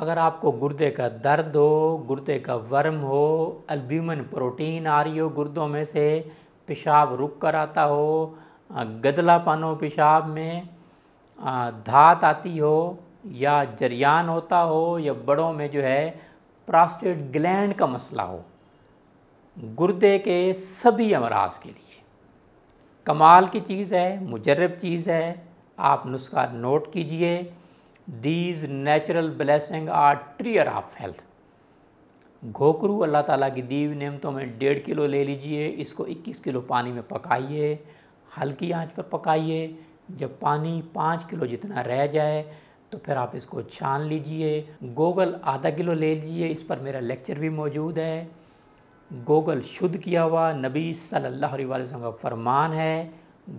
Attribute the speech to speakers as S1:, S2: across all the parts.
S1: अगर आपको गुर्दे का दर्द हो गुर्दे का वर्म हो अल्ब्यूमन प्रोटीन आ रही हो गुर्दों में से पेशाब रुक कर आता हो गदलापन हो पेशाब में धात आती हो या जरियान होता हो या बड़ों में जो है प्रोस्टेट ग्लैंड का मसला हो गुर्दे के सभी अमराज के लिए कमाल की चीज़ है मुजरब चीज़ है आप नुस्खा नोट कीजिए these natural blessing are treasure of health घोकरू अल्लाह ताला की दीव नियमतों में डेढ़ किलो ले लीजिए इसको 21 किलो पानी में पकाइए हल्की आंच पर पकाइए जब पानी पाँच किलो जितना रह जाए तो फिर आप इसको छान लीजिए गोगल आधा किलो ले लीजिए इस पर मेरा लेक्चर भी मौजूद है गोगल शुद्ध किया हुआ नबी सल्लल्लाहु अलैहि वसल्लम का फरमान है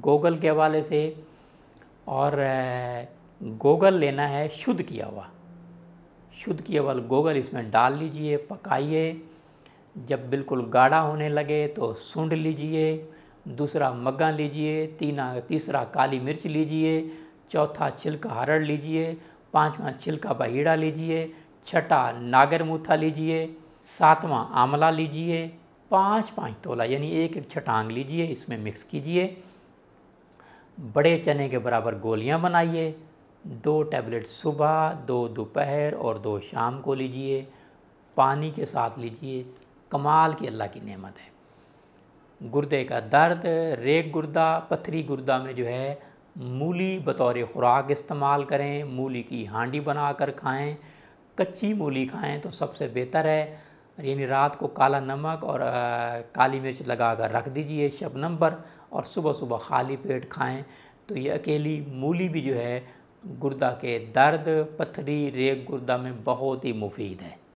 S1: गोगल के हवाले से और गोगल लेना है शुद्ध किया हुआ शुद्ध किया हुआ गोगल इसमें डाल लीजिए पकाइए जब बिल्कुल गाढ़ा होने लगे तो सूंड लीजिए दूसरा मग्गा लीजिए तीना तीसरा काली मिर्च लीजिए चौथा छिलका हरड़ लीजिए पांचवा छिलका बहीड़ा लीजिए छठा नागर मूथा लीजिए सातवां आंवला लीजिए पाँच पाँच तोला यानी एक एक छटांग लीजिए इसमें मिक्स कीजिए बड़े चने के बराबर गोलियां बनाइए दो टैबलेट सुबह दो दोपहर और दो शाम को लीजिए पानी के साथ लीजिए कमाल की अल्लाह की नेमत है गुर्दे का दर्द रेग गुर्दा पथरी गुर्दा में जो है मूली बतौर ख़ुराक इस्तेमाल करें मूली की हांडी बना कर खाएँ कच्ची मूली खाएँ तो सबसे बेहतर है यानी रात को काला नमक और आ, काली मिर्च लगा कर रख दीजिए शब नंबर और सुबह सुबह खाली पेट खाएँ तो ये अकेली मूली भी जो है गुर्दा के दर्द पथरी रेग गुर्दा में बहुत ही मुफीद है